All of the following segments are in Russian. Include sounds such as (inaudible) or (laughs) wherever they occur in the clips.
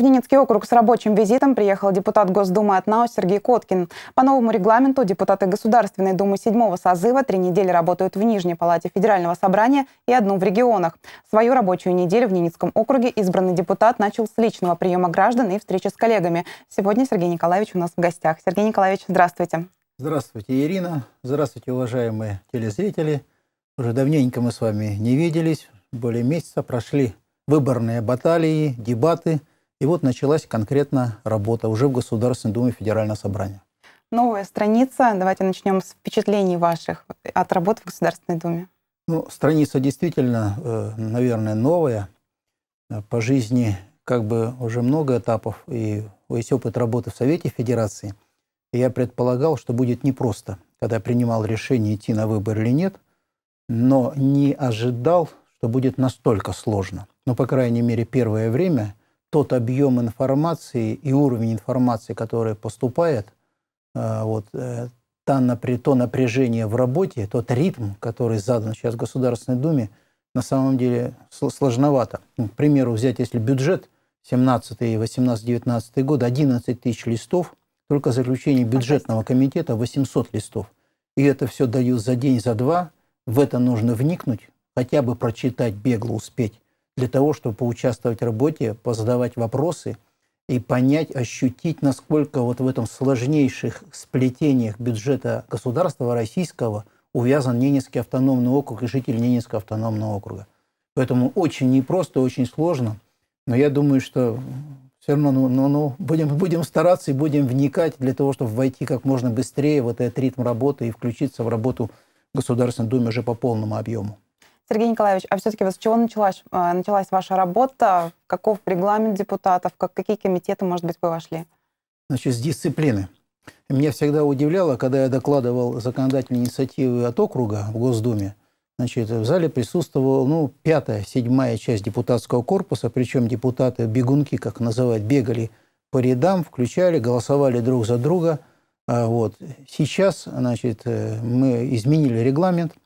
В Ненецкий округ с рабочим визитом приехал депутат Госдумы от НАО Сергей Коткин. По новому регламенту депутаты Государственной Думы седьмого созыва три недели работают в Нижней Палате Федерального собрания и одну в регионах. Свою рабочую неделю в Ненецком округе избранный депутат начал с личного приема граждан и встречи с коллегами. Сегодня Сергей Николаевич у нас в гостях. Сергей Николаевич, здравствуйте. Здравствуйте, Ирина. Здравствуйте, уважаемые телезрители. Уже давненько мы с вами не виделись. Более месяца прошли выборные баталии, дебаты – и вот началась конкретно работа уже в Государственной Думе Федерального Собрания. Новая страница. Давайте начнем с впечатлений ваших от работы в Государственной Думе. Ну, страница действительно, э, наверное, новая. По жизни как бы уже много этапов, и есть опыт работы в Совете Федерации. И я предполагал, что будет непросто, когда я принимал решение, идти на выбор или нет, но не ожидал, что будет настолько сложно. Но, ну, по крайней мере, первое время тот объем информации и уровень информации, который поступает, э, вот, э, та, то напряжение в работе, тот ритм, который задан сейчас в Государственной Думе, на самом деле сложновато. Ну, к примеру, взять, если бюджет 17 и 18-19 год, 11 тысяч листов, только заключение бюджетного комитета 800 листов. И это все дают за день, за два. В это нужно вникнуть, хотя бы прочитать, бегло успеть для того, чтобы поучаствовать в работе, позадавать вопросы и понять, ощутить, насколько вот в этом сложнейших сплетениях бюджета государства российского увязан Ненецкий автономный округ и жители Ненецкого автономного округа. Поэтому очень непросто, очень сложно, но я думаю, что все равно ну, ну, ну, будем, будем стараться и будем вникать для того, чтобы войти как можно быстрее в этот ритм работы и включиться в работу Государственной Думы уже по полному объему. Сергей Николаевич, а все-таки вот с чего началась, э, началась ваша работа? Каков регламент депутатов? Как, какие комитеты, может быть, вы вошли? Значит, с дисциплины. Меня всегда удивляло, когда я докладывал законодательные инициативы от округа в Госдуме, Значит, в зале присутствовала ну, пятая, седьмая часть депутатского корпуса, причем депутаты-бегунки, как называть, бегали по рядам, включали, голосовали друг за друга. А вот. Сейчас значит, э, мы изменили регламент –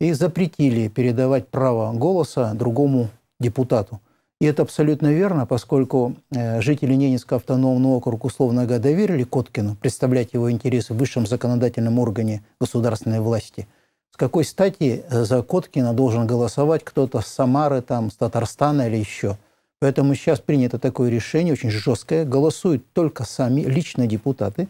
и запретили передавать право голоса другому депутату. И это абсолютно верно, поскольку э, жители Ненецкого автономного округа, условно говоря, доверили Коткину представлять его интересы в высшем законодательном органе государственной власти. С какой стати э, за Коткина должен голосовать кто-то с Самары, там, с Татарстана или еще? Поэтому сейчас принято такое решение, очень жесткое. Голосуют только сами лично депутаты.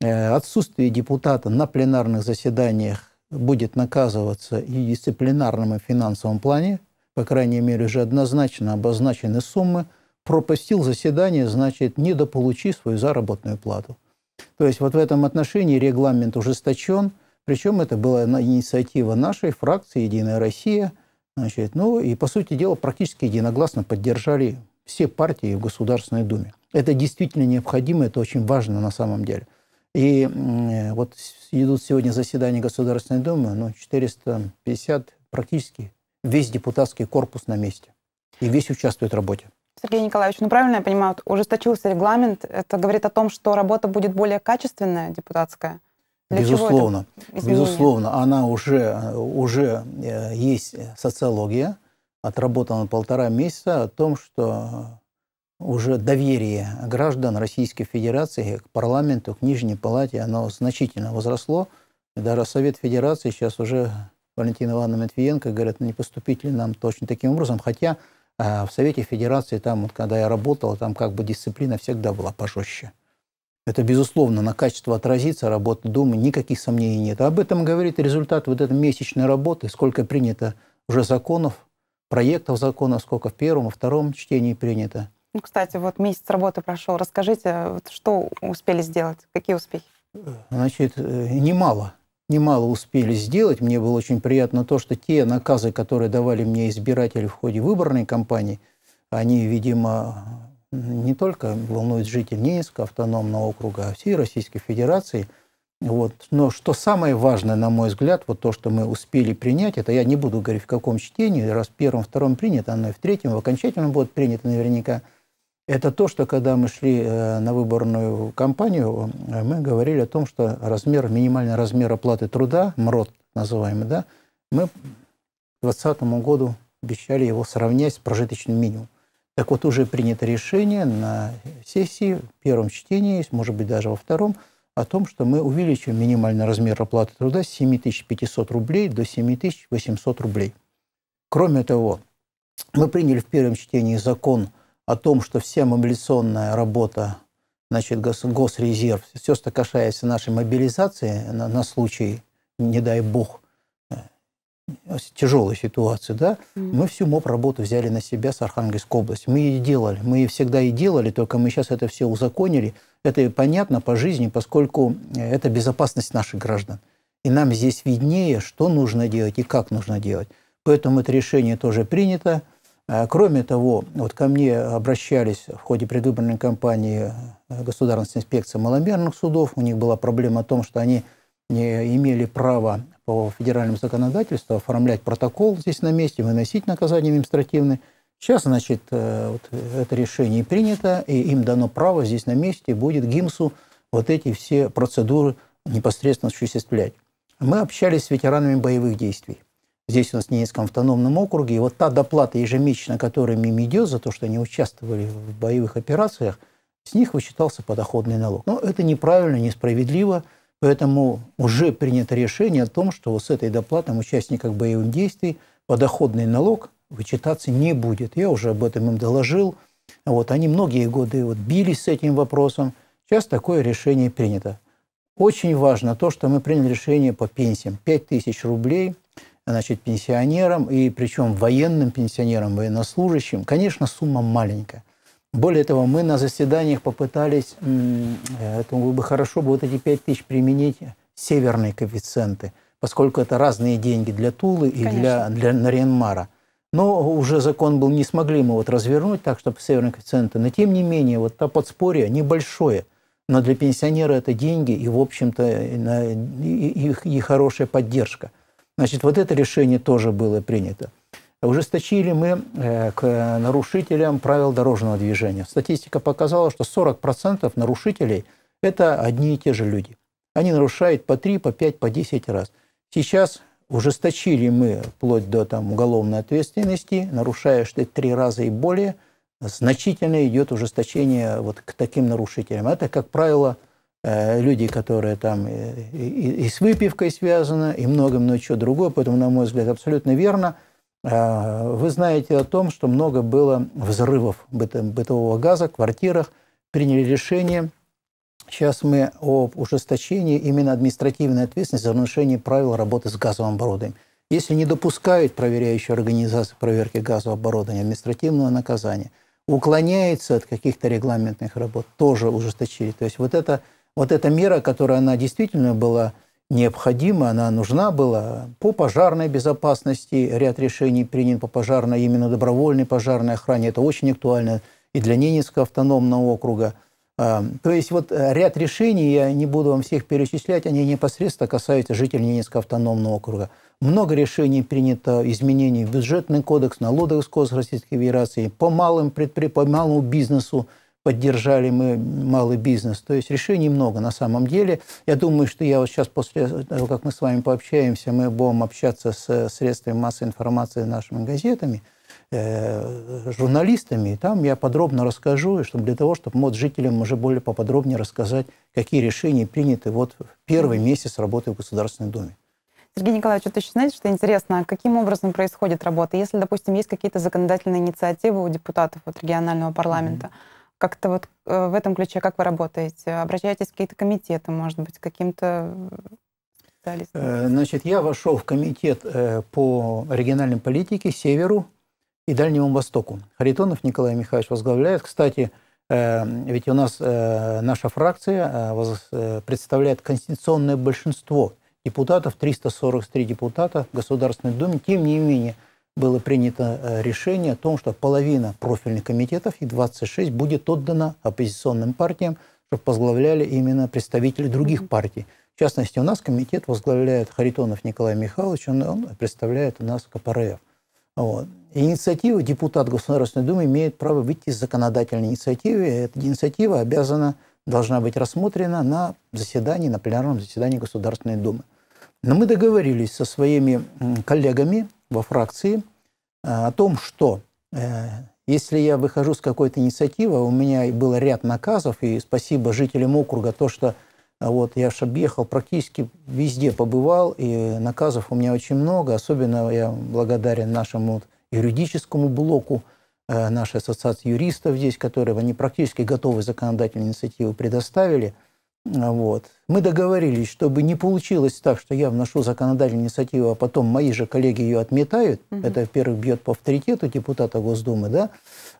Э, отсутствие депутата на пленарных заседаниях будет наказываться и дисциплинарным, и финансовом плане, по крайней мере, уже однозначно обозначены суммы, пропустил заседание, значит, недополучи свою заработную плату. То есть вот в этом отношении регламент ужесточен, причем это была инициатива нашей фракции «Единая Россия», значит, ну и, по сути дела, практически единогласно поддержали все партии в Государственной Думе. Это действительно необходимо, это очень важно на самом деле – и вот идут сегодня заседания Государственной Думы, ну, 450 практически весь депутатский корпус на месте. И весь участвует в работе. Сергей Николаевич, ну правильно я понимаю, ужесточился регламент. Это говорит о том, что работа будет более качественная, депутатская? Для безусловно, безусловно. Она уже, уже э, есть социология, отработана полтора месяца, о том, что уже доверие граждан Российской Федерации к парламенту, к Нижней Палате, оно значительно возросло. даже Совет Федерации сейчас уже Валентина Ивановна Матвиенко говорят, ну, не поступить ли нам точно таким образом. Хотя э, в Совете Федерации, там, вот, когда я работал, там как бы дисциплина всегда была пожестче. Это, безусловно, на качество отразится работы Думы, никаких сомнений нет. Об этом говорит результат вот этой месячной работы, сколько принято уже законов, проектов законов, сколько в первом и втором чтении принято. Ну, кстати, вот месяц работы прошел. Расскажите, вот что успели сделать, какие успехи? Значит, э, немало. Немало успели сделать. Мне было очень приятно то, что те наказы, которые давали мне избиратели в ходе выборной кампании, они, видимо, не только волнуют жителей Ненецкого автономного округа, а всей Российской Федерации. Вот. Но что самое важное, на мой взгляд, вот то, что мы успели принять, это я не буду говорить, в каком чтении, раз в первом, втором принято, оно и в третьем, в окончательном будет принято наверняка – это то, что когда мы шли э, на выборную кампанию, э, мы говорили о том, что размер, минимальный размер оплаты труда, МРОД называемый, да, мы к 2020 году обещали его сравнять с прожиточным минимумом. Так вот, уже принято решение на сессии, в первом чтении, может быть, даже во втором, о том, что мы увеличим минимальный размер оплаты труда с 7500 рублей до 7800 рублей. Кроме того, мы приняли в первом чтении закон – о том, что вся мобилизационная работа значит, гос, Госрезерв, все, что касается нашей мобилизации на, на случай, не дай бог, э, тяжелой ситуации, да, mm. мы всю моб работу взяли на себя с Архангельской области. Мы ее делали, мы ее всегда и делали, только мы сейчас это все узаконили. Это и понятно по жизни, поскольку э, это безопасность наших граждан. И нам здесь виднее, что нужно делать и как нужно делать. Поэтому это решение тоже принято. А, кроме того, вот ко мне обращались в ходе предвыборной кампании э, Государственная инспекция маломерных судов. У них была проблема о том, что они не имели права по федеральному законодательству оформлять протокол здесь на месте, выносить наказание административное. Сейчас, значит, э, вот это решение принято, и им дано право здесь на месте будет ГИМСу вот эти все процедуры непосредственно осуществлять. Мы общались с ветеранами боевых действий. Здесь у нас в Ненецком автономном округе. И вот та доплата ежемесячно, которая им идет за то, что они участвовали в боевых операциях, с них вычитался подоходный налог. Но это неправильно, несправедливо. Поэтому уже принято решение о том, что вот с этой доплатой участников боевых действий подоходный налог вычитаться не будет. Я уже об этом им доложил. Вот, они многие годы вот бились с этим вопросом. Сейчас такое решение принято. Очень важно то, что мы приняли решение по пенсиям. 5 тысяч рублей значит, пенсионерам, и причем военным пенсионерам, военнослужащим, конечно, сумма маленькая. Более того, мы на заседаниях попытались, э, это было бы хорошо бы вот эти 5 тысяч применить северные коэффициенты, поскольку это разные деньги для Тулы и конечно. для, для Наренмара. Но уже закон был, не смогли мы вот развернуть так, чтобы северные коэффициенты. Но тем не менее, вот то подспорье небольшое, но для пенсионера это деньги и, в общем-то, и, и, и хорошая поддержка – Значит, вот это решение тоже было принято. Ужесточили мы э, к нарушителям правил дорожного движения. Статистика показала, что 40% нарушителей – это одни и те же люди. Они нарушают по 3, по 5, по 10 раз. Сейчас ужесточили мы вплоть до там, уголовной ответственности, нарушаешь ты три раза и более, значительно идет ужесточение вот к таким нарушителям. Это, как правило, Э, люди, которые там э, и, и с выпивкой связаны, и много-много чего другого, поэтому, на мой взгляд, абсолютно верно. Э, вы знаете о том, что много было взрывов бытового газа в квартирах, приняли решение. Сейчас мы о ужесточении именно административной ответственности за нарушение правил работы с газовым оборудованием. Если не допускают проверяющие организации проверки газового оборудования, административного наказания, уклоняется от каких-то регламентных работ, тоже ужесточили. То есть вот это вот эта мера, которая она действительно была необходима, она нужна была. По пожарной безопасности ряд решений принят по пожарной, именно добровольной пожарной охране. Это очень актуально и для Ненецкого автономного округа. А, то есть вот э, ряд решений, я не буду вам всех перечислять, они непосредственно касаются жителей Ненецкого автономного округа. Много решений принято, изменений в бюджетный кодекс, налоговый кодекс Российской Федерации, по, малым предпри... по малому бизнесу – поддержали мы малый бизнес. То есть решений много на самом деле. Я думаю, что я вот сейчас после того, как мы с вами пообщаемся, мы будем общаться с э, средствами массовой информации, нашими газетами, э, журналистами. там я подробно расскажу, чтобы для того, чтобы мод жителям уже более поподробнее рассказать, какие решения приняты вот в первый месяц работы в Государственной Думе. Сергей Николаевич, вот еще знаете, что интересно, каким образом происходит работа? Если, допустим, есть какие-то законодательные инициативы у депутатов от регионального парламента, mm-hmm как-то вот э, в этом ключе, как вы работаете? Обращаетесь к каким-то комитетам, может быть, к каким-то э, специалистам? Э, значит, я вошел в комитет по региональной политике Северу и Дальнему Востоку. Харитонов Николай Михайлович возглавляет. Кстати, ведь у нас наша фракция представляет конституционное большинство депутатов, 343 депутата в Государственной Думе. Тем не менее, было принято э, решение о том, что половина профильных комитетов и 26 будет отдана оппозиционным партиям, чтобы возглавляли именно представители других партий. В частности, у нас комитет возглавляет Харитонов Николай Михайлович, он, он представляет у нас КПРФ. Вот. Инициатива депутат Государственной Думы имеет право выйти из законодательной инициативы. Эта инициатива обязана, должна быть рассмотрена на заседании, на пленарном заседании Государственной Думы. Но мы договорились со своими коллегами во фракции э, о том, что э, если я выхожу с какой-то инициативой, у меня был ряд наказов, и спасибо жителям округа, то, что э, вот я же объехал, практически везде побывал, и наказов у меня очень много. Особенно я благодарен нашему юридическому блоку, нашей ассоциации юристов здесь, которые они практически готовы законодательные инициативы предоставили – а, вот. Мы договорились, чтобы не получилось так, что я вношу законодательную инициативу, а потом мои же коллеги ее отметают. Угу. Это, во-первых, бьет по авторитету депутата Госдумы, да?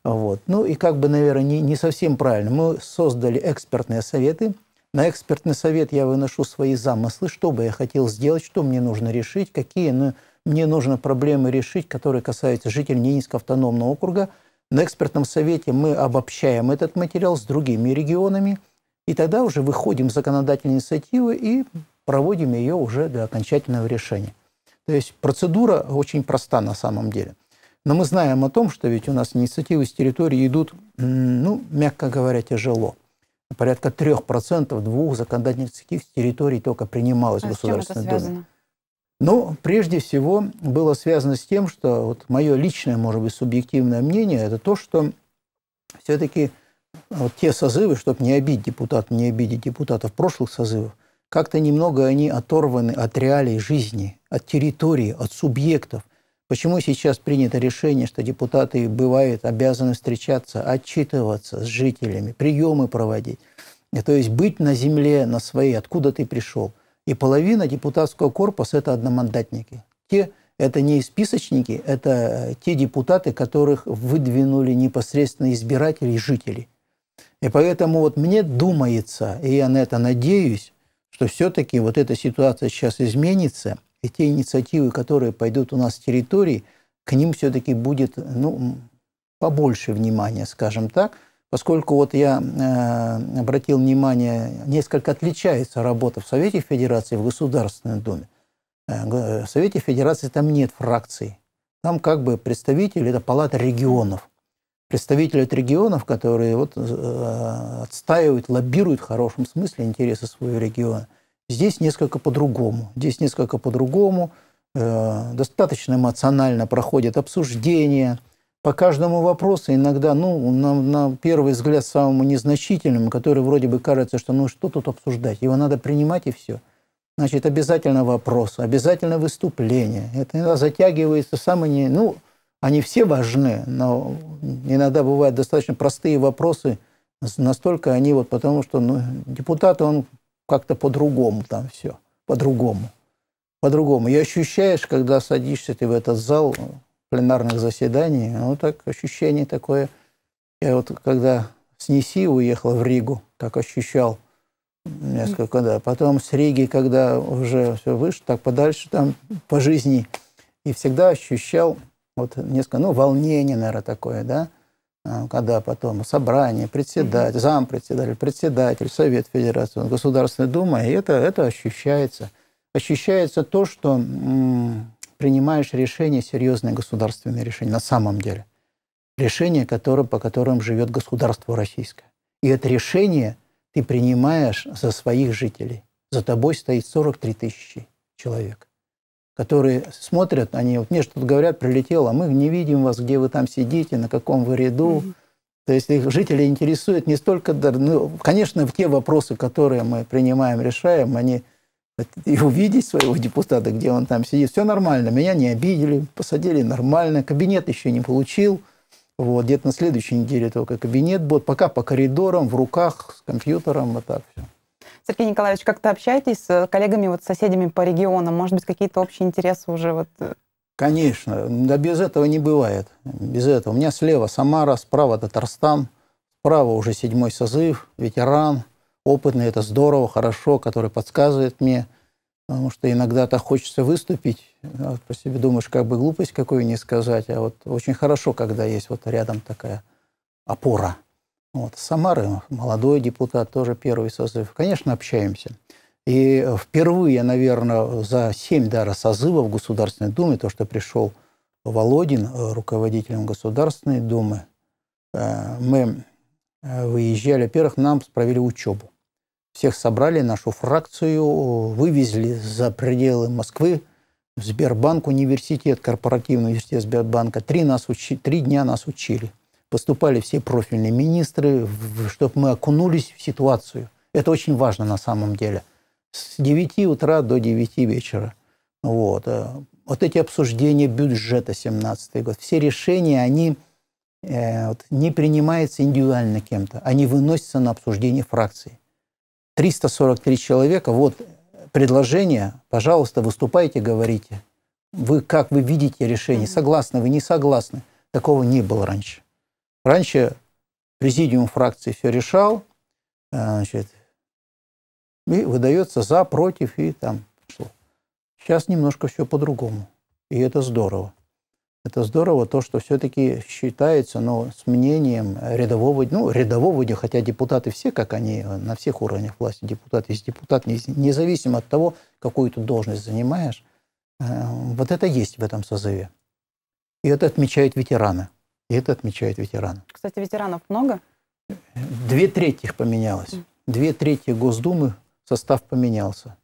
А, вот. Ну и как бы, наверное, не, не совсем правильно. Мы создали экспертные советы. На экспертный совет я выношу свои замыслы, что бы я хотел сделать, что мне нужно решить, какие ну, мне нужно проблемы решить, которые касаются жителей Ненецкого автономного округа. На экспертном совете мы обобщаем этот материал с другими регионами – и тогда уже выходим с законодательной инициативы и проводим ее уже для окончательного решения. То есть процедура очень проста на самом деле. Но мы знаем о том, что ведь у нас инициативы с территории идут, ну, мягко говоря, тяжело. Порядка 3% двух законодательных инициатив с территории только принималось а Государственной Думой. Но ну, прежде всего было связано с тем, что вот мое личное, может быть, субъективное мнение, это то, что все-таки а вот те созывы, чтобы не обидеть депутатов, не обидеть депутатов прошлых созывов, как-то немного они оторваны от реалий жизни, от территории, от субъектов. Почему сейчас принято решение, что депутаты бывают обязаны встречаться, отчитываться с жителями, приемы проводить? То есть быть на земле, на своей, откуда ты пришел. И половина депутатского корпуса – это одномандатники. Те – это не списочники, это те депутаты, которых выдвинули непосредственно избиратели и жители. И поэтому вот мне думается, и я на это надеюсь, что все-таки вот эта ситуация сейчас изменится, и те инициативы, которые пойдут у нас с территории, к ним все-таки будет ну, побольше внимания, скажем так, поскольку вот я э, обратил внимание, несколько отличается работа в Совете Федерации в Государственной Думе. Э, в Совете Федерации там нет фракций. Там как бы представители, это палата регионов представители от регионов, которые вот, э, отстаивают, лоббируют в хорошем смысле интересы своего региона. Здесь несколько по-другому. Здесь несколько по-другому. Э, достаточно эмоционально проходят обсуждения по каждому вопросу. Иногда, ну, на, на первый взгляд, самому незначительному, который вроде бы кажется, что ну что тут обсуждать, его надо принимать и все. Значит, обязательно вопрос, обязательно выступление. Это иногда затягивается самое... ну, они все важны, но иногда бывают достаточно простые вопросы, настолько они вот потому, что ну, депутат, он как-то по-другому там все, по-другому. По-другому. И ощущаешь, когда садишься ты в этот зал пленарных заседаний, ну так ощущение такое. Я вот когда с НИСИ уехал в Ригу, так ощущал несколько, да. Потом с Риги, когда уже все выше, так подальше там по жизни, и всегда ощущал вот несколько, ну, волнение, наверное, такое, да, а, когда потом собрание, председатель, зампредседатель, председатель, Совет Федерации, Государственной Думы, и это, это ощущается. Ощущается то, что м, принимаешь решение серьезные государственные решения на самом деле. решение, которое по которым живет государство российское. И это решение ты принимаешь за своих жителей. За тобой стоит 43 тысячи человек которые смотрят, они вот мне что-то говорят, прилетел, а мы не видим вас, где вы там сидите, на каком вы ряду. Mm-hmm. То есть их жители интересуют не столько, ну, конечно, те вопросы, которые мы принимаем, решаем, они и увидеть своего депутата, где он там сидит, все нормально, меня не обидели, посадили нормально, кабинет еще не получил, вот, где-то на следующей неделе только кабинет будет, пока по коридорам, в руках, с компьютером, вот так все. Сергей Николаевич, как-то общаетесь с э, коллегами, вот соседями по регионам? Может быть, какие-то общие интересы уже вот э? Конечно, да без этого не бывает. Без этого. У меня слева Самара, справа Татарстан, справа уже седьмой созыв, ветеран, опытный, это здорово, хорошо, который подсказывает мне, потому что иногда так хочется выступить, а про себя думаешь, как бы глупость какую не сказать, а вот очень хорошо, когда есть вот рядом такая опора – вот, Самары, молодой депутат, тоже первый созыв. Конечно, общаемся. И э, впервые, наверное, за семь даже созывов Государственной Думы, то, что пришел Володин, э, руководителем Государственной Думы, э, мы выезжали. Во-первых, нам провели учебу. Всех собрали, нашу фракцию, вывезли за пределы Москвы, в Сбербанк университет, корпоративный университет Сбербанка. Три, нас учи, три дня нас учили – поступали все профильные министры, чтобы мы окунулись в ситуацию. Это очень важно на самом деле. С 9 утра до 9 вечера. Вот. Э, вот эти обсуждения бюджета 17 год, все решения, они э, вот, не принимаются индивидуально кем-то, они выносятся на обсуждение фракции. 343 человека, вот предложение, пожалуйста, выступайте, говорите. Вы как вы видите решение, согласны вы, не согласны. Такого не было раньше. Раньше президиум фракции все решал, э, значит, и выдается за, против, и там шло. Сейчас немножко все по-другому. И это здорово. Это здорово, то, что все-таки считается, но ну, с мнением рядового, ну, рядового, хотя депутаты все, как они, на всех уровнях власти депутат есть депутат, независимо от того, какую ты должность занимаешь, э, вот это есть в этом созыве. И это отмечают ветераны. И это отмечает ветеран. Кстати, ветеранов много? Две трети их поменялось. Две трети Госдумы состав поменялся.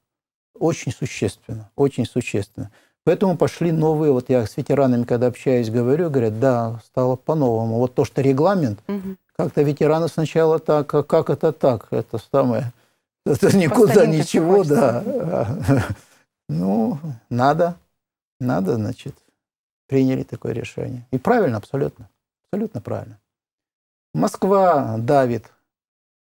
Очень существенно, очень существенно. Поэтому пошли новые, вот я с ветеранами, когда общаюсь, говорю, говорят, да, стало по-новому. Вот то, что регламент, угу. как-то ветераны сначала так, а как это так, это самое, (laughs) это никуда ничего, да. (laughs) Ну, надо, надо, значит, приняли такое решение. И правильно, абсолютно. Абсолютно правильно. Москва давит.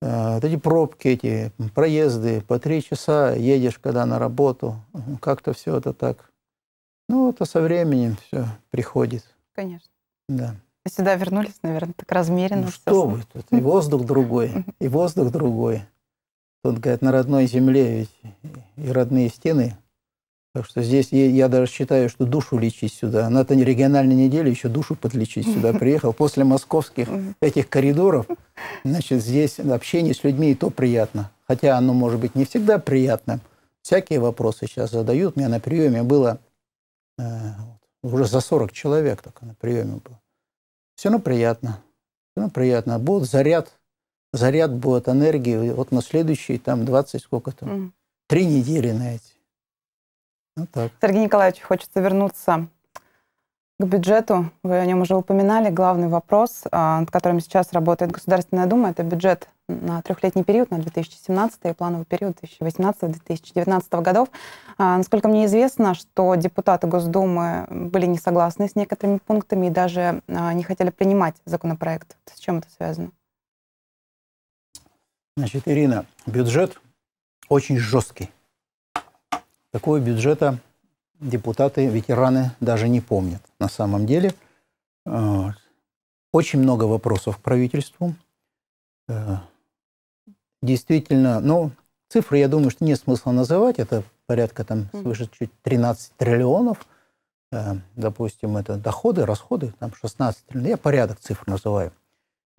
Э, вот эти пробки, эти проезды, по три часа едешь, когда на работу. Как-то все это так. Ну, это а со временем все приходит. Конечно. Да. Вы сюда вернулись, наверное, так размеренно. Ну, что вы тут? И воздух другой, (laughs) и воздух другой. Тут, говорят, на родной земле ведь и родные стены так что здесь я даже считаю, что душу лечить сюда. На этой региональной неделе еще душу подлечить сюда (laughs) приехал. После московских этих коридоров, значит, здесь общение с людьми и то приятно. Хотя оно может быть не всегда приятным. Всякие вопросы сейчас задают. У меня на приеме было э, уже за 40 человек только на приеме было. Все равно приятно. Все равно приятно. Будет заряд, заряд будет энергии. Вот на следующие там 20 сколько там, три недели на эти ну, Сергей Николаевич, хочется вернуться к бюджету. Вы о нем уже упоминали. Главный вопрос, а, над которым сейчас работает Государственная Дума, это бюджет на трехлетний период, на 2017 и плановый период 2018-2019 годов. А, насколько мне известно, что депутаты Госдумы были не согласны с некоторыми пунктами и даже а, не хотели принимать законопроект. С чем это связано? Значит, Ирина, бюджет очень жесткий. Такого бюджета депутаты, ветераны даже не помнят на самом деле. Э, очень много вопросов к правительству. Э, действительно, ну, цифры, я думаю, что нет смысла называть. Это порядка там свыше чуть 13 триллионов. Э, допустим, это доходы, расходы, там 16 триллионов. Я порядок цифр называю.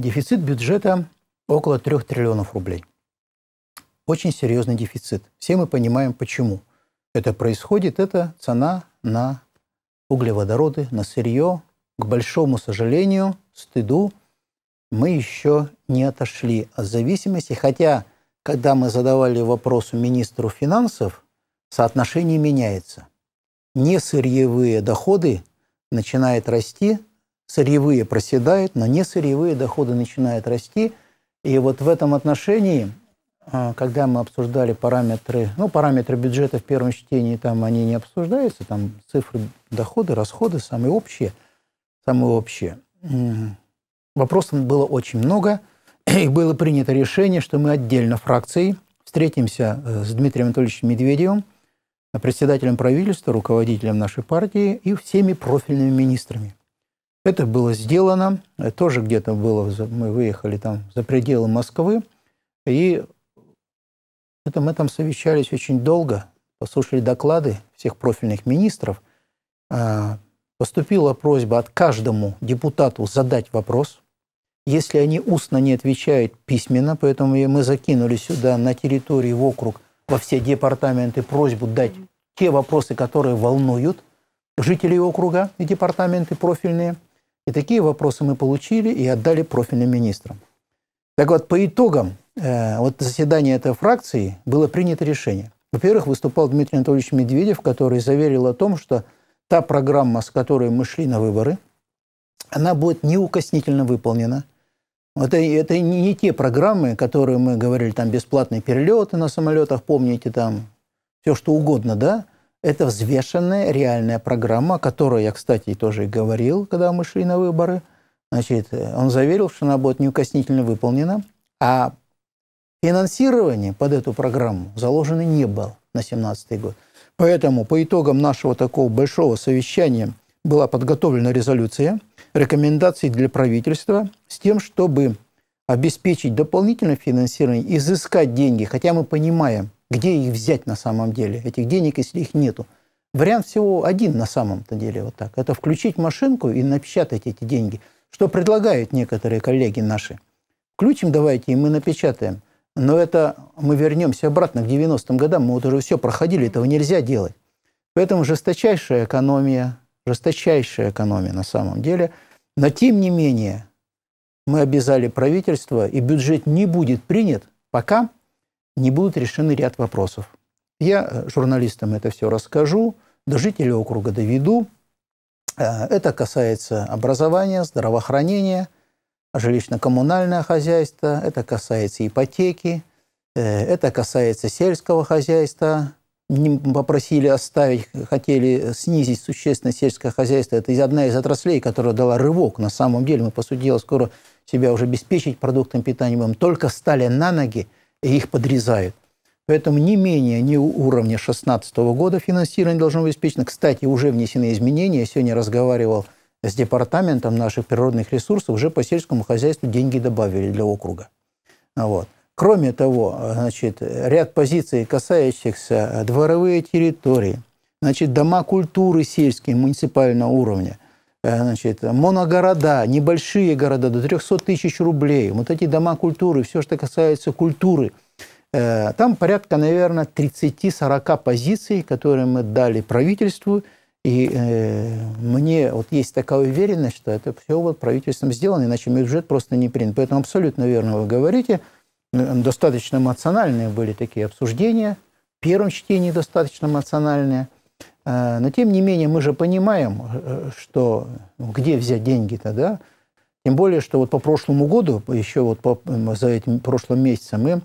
Дефицит бюджета около 3 триллионов рублей. Очень серьезный дефицит. Все мы понимаем, почему – это происходит, это цена на углеводороды, на сырье. К большому сожалению, стыду, мы еще не отошли от зависимости, хотя, когда мы задавали вопрос министру финансов, соотношение меняется. Не сырьевые доходы начинают расти, сырьевые проседают, но не сырьевые доходы начинают расти. И вот в этом отношении а, когда мы обсуждали параметры, ну, параметры бюджета в первом чтении, там они не обсуждаются, там цифры доходы, расходы самые общие, самые общие. Вопросов было очень много, (clears throat) и было принято решение, что мы отдельно фракцией встретимся э, с Дмитрием Анатольевичем Медведевым, председателем правительства, руководителем нашей партии и всеми профильными министрами. Это было сделано, тоже где-то было, мы выехали там за пределы Москвы, и это мы там совещались очень долго, послушали доклады всех профильных министров. А, поступила просьба от каждому депутату задать вопрос. Если они устно не отвечают письменно, поэтому мы закинули сюда на территории в округ во все департаменты просьбу дать те вопросы, которые волнуют жителей округа и департаменты профильные. И такие вопросы мы получили и отдали профильным министрам. Так вот, по итогам Э, вот заседание этой фракции было принято решение. Во-первых, выступал Дмитрий Анатольевич Медведев, который заверил о том, что та программа, с которой мы шли на выборы, она будет неукоснительно выполнена. Вот это не, не те программы, которые мы говорили, там бесплатные перелеты на самолетах, помните, там все что угодно, да? Это взвешенная реальная программа, о которой я, кстати, тоже и говорил, когда мы шли на выборы. Значит, он заверил, что она будет неукоснительно выполнена. А Финансирование под эту программу заложено не было на 2017 год. Поэтому по итогам нашего такого большого совещания была подготовлена резолюция рекомендаций для правительства с тем, чтобы обеспечить дополнительное финансирование, изыскать деньги, хотя мы понимаем, где их взять на самом деле, этих денег, если их нету. Вариант всего один на самом-то деле, вот так. Это включить машинку и напечатать эти деньги, что предлагают некоторые коллеги наши. Включим давайте, и мы напечатаем – но это мы вернемся обратно к 90-м годам, мы вот уже все проходили, этого нельзя делать. Поэтому жесточайшая экономия, жесточайшая экономия на самом деле. Но тем не менее мы обязали правительство, и бюджет не будет принят, пока не будут решены ряд вопросов. Я э, журналистам это все расскажу, до жителей округа доведу. Э, это касается образования, здравоохранения – жилищно-коммунальное хозяйство, это касается ипотеки, э, это касается сельского хозяйства. Попросили оставить, хотели снизить существенно сельское хозяйство. Это одна из отраслей, которая дала рывок. На самом деле мы, по сути дела, скоро себя уже обеспечить продуктом питания мы Только стали на ноги, и их подрезают. Поэтому не менее не уровня 2016 года финансирование должно быть обеспечено. Кстати, уже внесены изменения. Я сегодня разговаривал с департаментом наших природных ресурсов уже по сельскому хозяйству деньги добавили для округа. Вот. Кроме того, значит, ряд позиций, касающихся дворовые территории, значит, дома культуры сельские муниципального уровня, э, значит, моногорода, небольшие города до 300 тысяч рублей, вот эти дома культуры, все, что касается культуры, э, там порядка, наверное, 30-40 позиций, которые мы дали правительству – и э, мне вот есть такая уверенность, что это все вот правительством сделано, иначе бюджет просто не принят. Поэтому абсолютно верно вы говорите. Достаточно эмоциональные были такие обсуждения. В первом чтении достаточно эмоциональные. Э, но тем не менее мы же понимаем, э, э, что ну, где взять деньги-то, да? Тем более, что вот по прошлому году, еще вот по, за этим прошлым месяцем, мы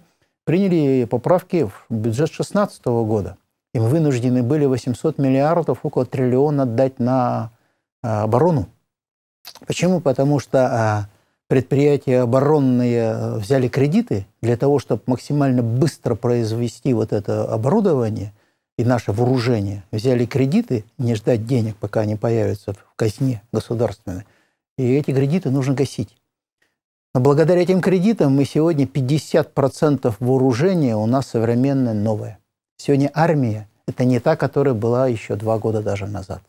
приняли поправки в бюджет 2016 года – им вынуждены были 800 миллиардов, около триллиона отдать на а, оборону. Почему? Потому что а, предприятия оборонные а, взяли кредиты для того, чтобы максимально быстро произвести вот это оборудование и наше вооружение. Взяли кредиты, не ждать денег, пока они появятся в казне государственной. И эти кредиты нужно гасить. Но благодаря этим кредитам мы сегодня 50% вооружения у нас современное новое. Сегодня армия – это не та, которая была еще два года даже назад.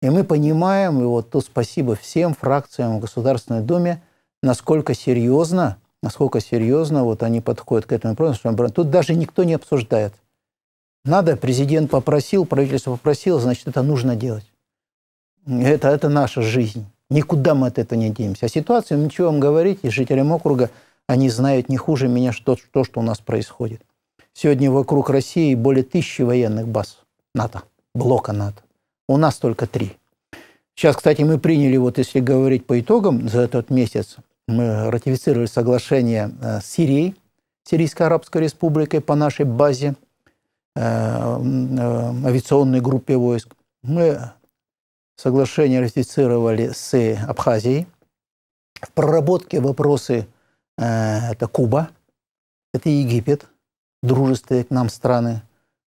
И мы понимаем, и вот тут спасибо всем фракциям в Государственной Думе, насколько серьезно, насколько серьезно вот они подходят к этому вопросу. Тут даже никто не обсуждает. Надо, президент попросил, правительство попросило, значит, это нужно делать. Это, это наша жизнь. Никуда мы от этого не денемся. А ситуацию, ну, ничего вам говорить, и жителям округа, они знают не хуже меня что, то, что у нас происходит. Сегодня вокруг России более тысячи военных баз НАТО, блока НАТО. У нас только три. Сейчас, кстати, мы приняли, вот если говорить по итогам за этот месяц, мы ратифицировали соглашение э, с Сирией, Сирийской Арабской Республикой по нашей базе, э, э, авиационной группе войск. Мы соглашение ратифицировали с Абхазией. В проработке вопросы это Куба, это Египет – дружественные к нам страны.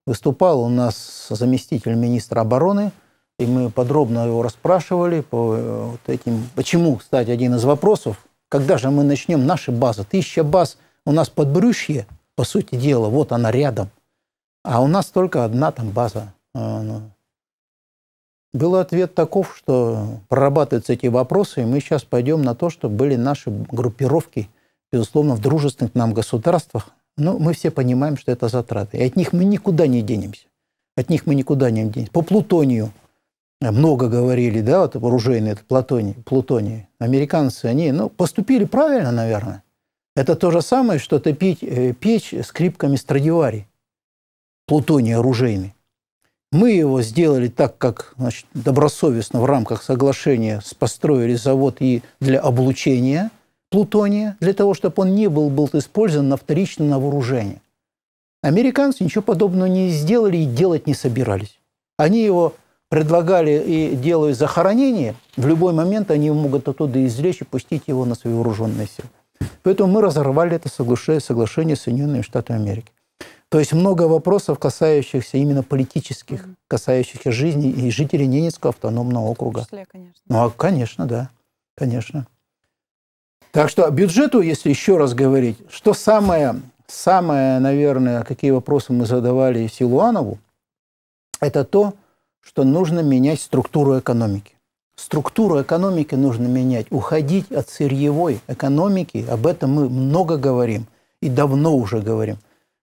Выступал у нас заместитель министра обороны, и мы подробно его расспрашивали по э, вот этим... Почему, кстати, один из вопросов, когда же мы начнем наши базы? Тысяча баз у нас под брюшье, по сути дела, вот она рядом. А у нас только одна там база. А, ну. Был ответ таков, что прорабатываются эти вопросы, и мы сейчас пойдем на то, что были наши группировки, безусловно, в дружественных нам государствах, но ну, мы все понимаем, что это затраты. И от них мы никуда не денемся. От них мы никуда не денемся. По плутонию э, много говорили, да, вот оружейный это плутоний, плутоний. Американцы, они, ну, поступили правильно, наверное. Это то же самое, что топить э, печь скрипками Страдивари. Плутоний оружейный. Мы его сделали так, как значит, добросовестно в рамках соглашения построили завод и для облучения плутония для того, чтобы он не был, был использован на вторичном на вооружении. Американцы ничего подобного не сделали и делать не собирались. Они его предлагали и делают захоронение, в любой момент они могут оттуда извлечь и пустить его на свои вооруженные силы. Поэтому мы разорвали это соглашение, соглашение с Соединенными Штатами Америки. То есть много вопросов, касающихся именно политических, касающихся жизни и жителей Ненецкого автономного округа. В числе, конечно. Ну, а, конечно, да, конечно. Так что бюджету, если еще раз говорить, что самое, самое, наверное, какие вопросы мы задавали Силуанову, это то, что нужно менять структуру экономики. Структуру экономики нужно менять, уходить от сырьевой экономики. Об этом мы много говорим и давно уже говорим.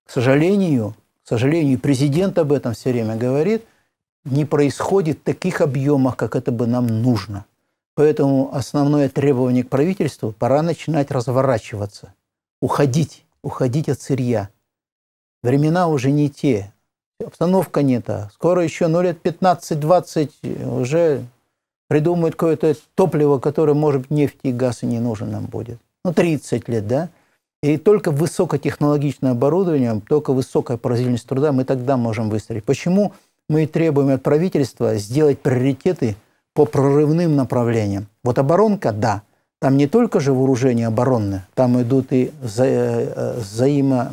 К сожалению, к сожалению, президент об этом все время говорит, не происходит в таких объемах, как это бы нам нужно. Поэтому основное требование к правительству – пора начинать разворачиваться, уходить, уходить от сырья. Времена уже не те, обстановка не та. Скоро еще, ну, лет 15-20 уже придумают какое-то топливо, которое, может, нефть и газ и не нужен нам будет. Ну, 30 лет, да? И только высокотехнологичное оборудование, только высокая производительность труда мы тогда можем выстроить. Почему мы требуем от правительства сделать приоритеты – по прорывным направлениям. Вот оборонка, да, там не только же вооружение оборонное, там идут и вза э, взаимо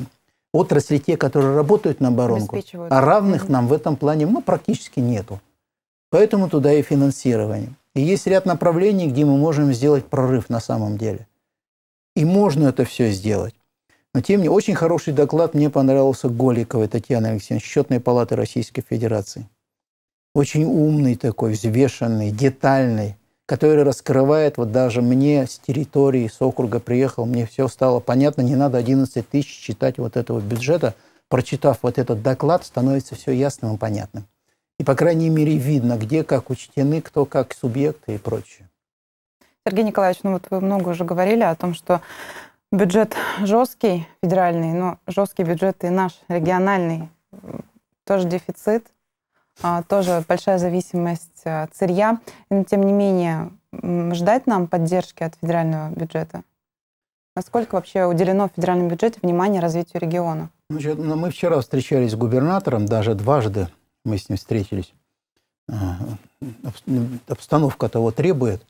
отрасли те, которые работают на оборонку, а равных нам в этом плане ну, практически нету. Поэтому туда и финансирование. И есть ряд направлений, где мы можем сделать прорыв на самом деле. И можно это все сделать. Но тем не менее, очень хороший доклад мне понравился Голиковой Татьяны Алексеевны, Счетной палаты Российской Федерации очень умный такой, взвешенный, детальный, который раскрывает, вот даже мне с территории, с округа приехал, мне все стало понятно, не надо 11 тысяч читать вот этого бюджета. Прочитав вот этот доклад, становится все ясным и понятным. И, по крайней мере, видно, где как учтены, кто как субъекты и прочее. Сергей Николаевич, ну вот вы много уже говорили о том, что бюджет жесткий, федеральный, но жесткий бюджет и наш региональный тоже дефицит. А, тоже большая зависимость э, сырья. Но, ну, тем не менее, ждать нам поддержки от федерального бюджета? Насколько вообще уделено в федеральном бюджете внимание развитию региона? Значит, ну, мы вчера встречались с губернатором, даже дважды мы с ним встретились. А, ну, обстановка того требует.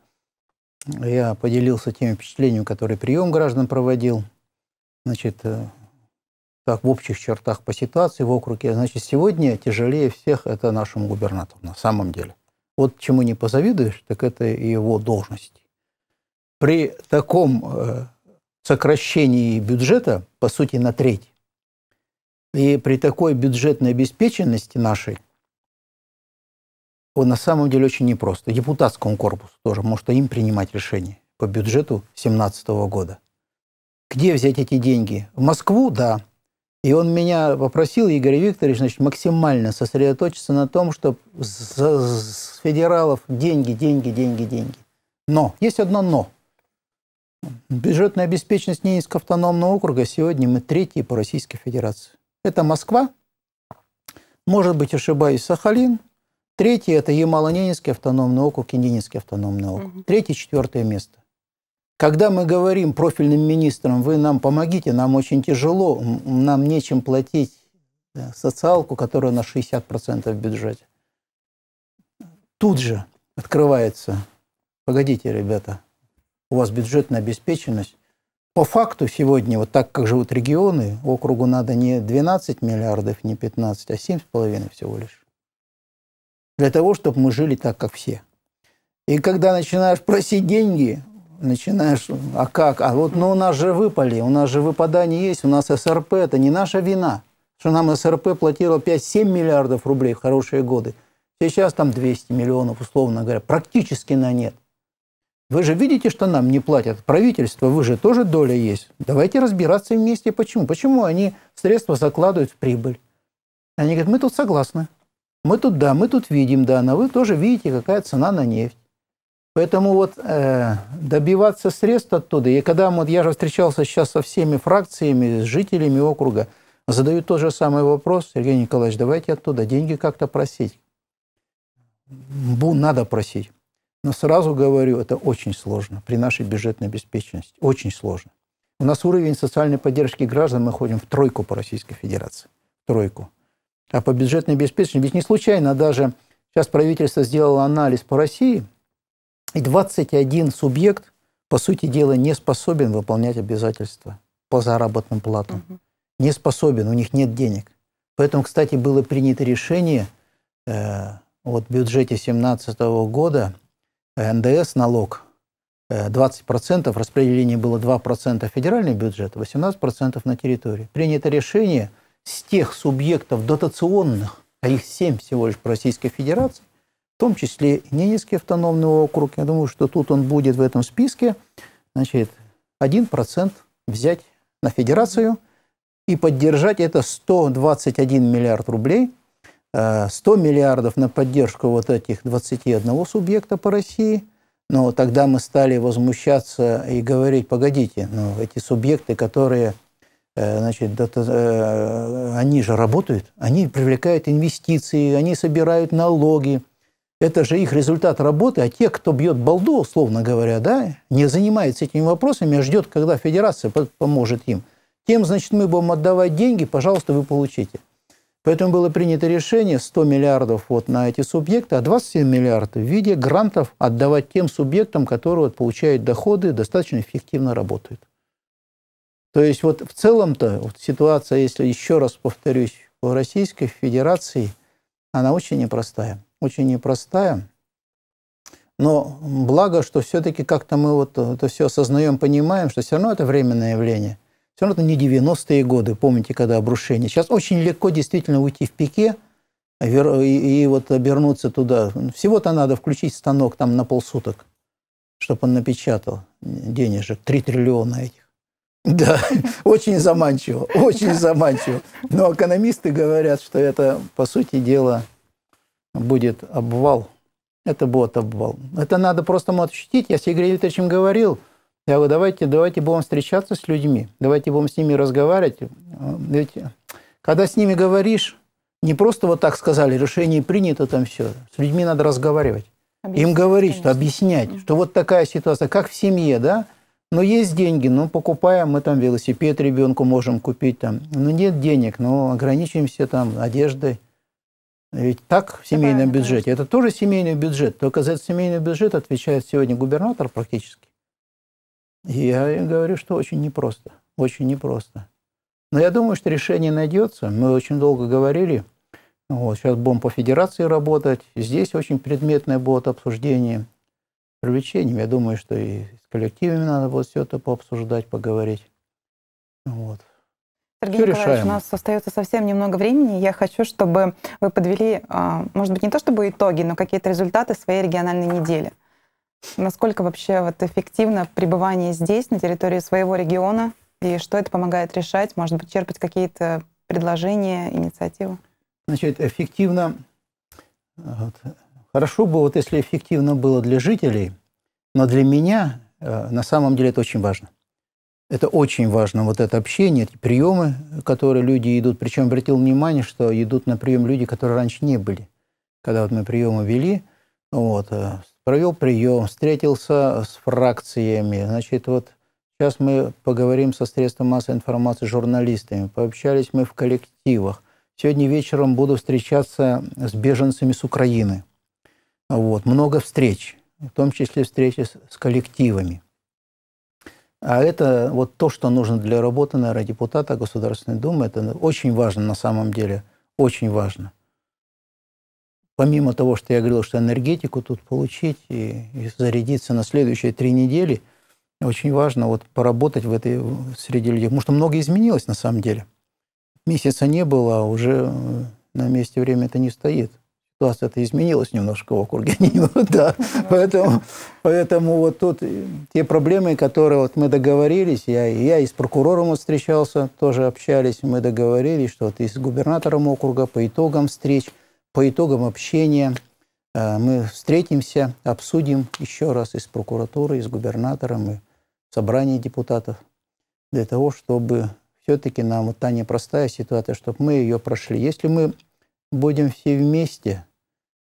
Я поделился теми впечатлениями, которые прием граждан проводил. Значит, э, так в общих чертах по ситуации в округе. Значит, сегодня тяжелее всех это нашему губернатору на самом деле. Вот чему не позавидуешь, так это его должности. При таком э, сокращении бюджета, по сути, на треть, и при такой бюджетной обеспеченности нашей, он на самом деле очень непросто. Депутатскому корпусу тоже, может, им принимать решение по бюджету 2017 года. Где взять эти деньги? В Москву, да, и он меня попросил, Игорь Викторович, значит, максимально сосредоточиться на том, чтобы с федералов деньги, деньги, деньги, деньги. Но, есть одно но. Бюджетная обеспеченность Ненецкого автономного округа сегодня мы третьи по Российской Федерации. Это Москва, может быть, ошибаюсь, Сахалин. Третий – это Ямало-Ненецкий автономный округ и Ненецкий автономный округ. Третье, четвертое место. Когда мы говорим профильным министрам, вы нам помогите, нам очень тяжело, нам нечем платить социалку, которая на 60% в бюджете. Тут же открывается, погодите, ребята, у вас бюджетная обеспеченность. По факту сегодня, вот так как живут регионы, округу надо не 12 миллиардов, не 15, а 7,5 всего лишь. Для того, чтобы мы жили так, как все. И когда начинаешь просить деньги, начинаешь, а как? А вот, ну, у нас же выпали, у нас же выпадание есть, у нас СРП, это не наша вина, что нам СРП платило 5-7 миллиардов рублей в хорошие годы. Сейчас там 200 миллионов, условно говоря, практически на нет. Вы же видите, что нам не платят. Правительство, вы же тоже доля есть. Давайте разбираться вместе, почему. Почему они средства закладывают в прибыль? Они говорят, мы тут согласны. Мы тут, да, мы тут видим, да, но вы тоже видите, какая цена на нефть. Поэтому вот э, добиваться средств оттуда, и когда вот я же встречался сейчас со всеми фракциями, с жителями округа, задаю тот же самый вопрос, Сергей Николаевич, давайте оттуда деньги как-то просить. надо просить. Но сразу говорю, это очень сложно при нашей бюджетной обеспеченности. Очень сложно. У нас уровень социальной поддержки граждан, мы ходим в тройку по Российской Федерации. Тройку. А по бюджетной обеспеченности, ведь не случайно даже сейчас правительство сделало анализ по России – и 21 субъект, по сути дела, не способен выполнять обязательства по заработным платам. Угу. Не способен, у них нет денег. Поэтому, кстати, было принято решение э, вот в бюджете 2017 года э, НДС, налог, 20%, э, распределение было 2% федеральный бюджет, 18% на территории. Принято решение с тех субъектов дотационных, а их 7 всего лишь в Российской Федерации, в том числе Ненецкий автономный округ. Я думаю, что тут он будет в этом списке. Значит, 1% взять на федерацию и поддержать это 121 миллиард рублей. 100 э, миллиардов на поддержку вот этих 21 субъекта по России. Но тогда мы стали возмущаться и говорить, погодите, ну, эти субъекты, которые э, значит, э, они же работают, они привлекают инвестиции, они собирают налоги, это же их результат работы, а те, кто бьет балду, условно говоря, да, не занимается этими вопросами, а ждет, когда федерация поможет им. Тем, значит, мы будем отдавать деньги, пожалуйста, вы получите. Поэтому было принято решение 100 миллиардов вот на эти субъекты, а 27 миллиардов в виде грантов отдавать тем субъектам, которые вот получают доходы, достаточно эффективно работают. То есть вот в целом-то вот ситуация, если еще раз повторюсь, в Российской Федерации, она очень непростая очень непростая. Но благо, что все-таки как-то мы вот это все осознаем, понимаем, что все равно это временное явление. Все равно это не 90-е годы, помните, когда обрушение. Сейчас очень легко действительно уйти в пике и, и вот обернуться туда. Всего-то надо включить станок там на полсуток, чтобы он напечатал денежек, 3 триллиона этих. Да, (laughs) очень заманчиво, очень заманчиво. Но экономисты говорят, что это, по сути дела, будет обвал. Это будет обвал. Это надо просто ему отщитить. Я с Игорем Ильичем говорил, я говорю, давайте, давайте будем встречаться с людьми, давайте будем с ними разговаривать. Э, ведь э, когда с ними говоришь, не просто вот так сказали, решение принято, там все. С людьми надо разговаривать. Объяснять, Им говорить, конечно. что объяснять, что вот такая ситуация, как в семье, да? Но ну, есть деньги, но ну, покупаем мы там велосипед ребенку можем купить там. но ну, нет денег, но ограничимся там одеждой. Ведь так в семейном Правильно, бюджете. Конечно. Это тоже семейный бюджет. Только за этот семейный бюджет отвечает сегодня губернатор практически. И я говорю, что очень непросто. Очень непросто. Но я думаю, что решение найдется. Мы очень долго говорили. Вот, сейчас будем по федерации работать. Здесь очень предметное будет обсуждение с привлечением. Я думаю, что и с коллективами надо будет все это пообсуждать, поговорить. Вот. Сергей Все Николаевич, решаем. у нас остается совсем немного времени. Я хочу, чтобы вы подвели, а, может быть, не то чтобы итоги, но какие-то результаты своей региональной недели. Насколько вообще вот эффективно пребывание здесь, на территории своего региона, и что это помогает решать? Может быть, черпать какие-то предложения, инициативы? Значит, эффективно... Вот. Хорошо бы, вот если эффективно было для жителей, но для меня э, на самом деле это очень важно. Это очень важно, вот это общение, эти приемы, которые люди идут. Причем обратил внимание, что идут на прием люди, которые раньше не были. Когда вот мы приемы вели, вот, э, провел прием, встретился с фракциями. Значит, вот сейчас мы поговорим со средством массовой информации, журналистами. Пообщались мы в коллективах. Сегодня вечером буду встречаться с беженцами с Украины. Вот, много встреч, в том числе встречи с, с коллективами. А это вот то, что нужно для работы, наверное, депутата Государственной Думы. Это очень важно на самом деле, очень важно. Помимо того, что я говорил, что энергетику тут получить и, и зарядиться на следующие три недели, очень важно вот поработать в этой среде людей. Потому что многое изменилось на самом деле. Месяца не было, а уже на месте время это не стоит ситуация это изменилась немножко в округе. (laughs) да. поэтому, поэтому вот тут те проблемы, которые вот мы договорились, я, я и с прокурором встречался, тоже общались, мы договорились, что вот и с губернатором округа по итогам встреч, по итогам общения э, мы встретимся, обсудим еще раз и с прокуратурой, и с губернатором, и в собрании депутатов для того, чтобы все-таки нам вот та непростая ситуация, чтобы мы ее прошли. Если мы будем все вместе,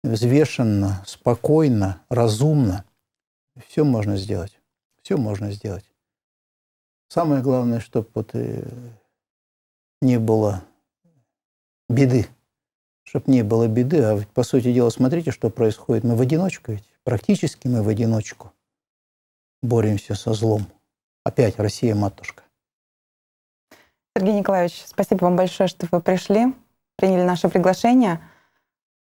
взвешенно, спокойно, разумно. Все можно сделать. Все можно сделать. Самое главное, чтобы вот э, не было беды. Чтобы не было беды. А ведь, по сути дела, смотрите, что происходит. Мы в одиночку ведь. Практически мы в одиночку боремся со злом. Опять Россия-матушка. Сергей Николаевич, спасибо вам большое, что вы пришли, приняли наше приглашение.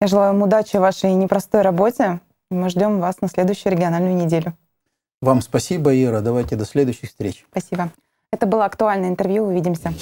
Я желаю вам удачи в вашей непростой работе. Мы ждем вас на следующую региональную неделю. Вам спасибо, Ира. Давайте до следующих встреч. Спасибо. Это было актуальное интервью. Увидимся.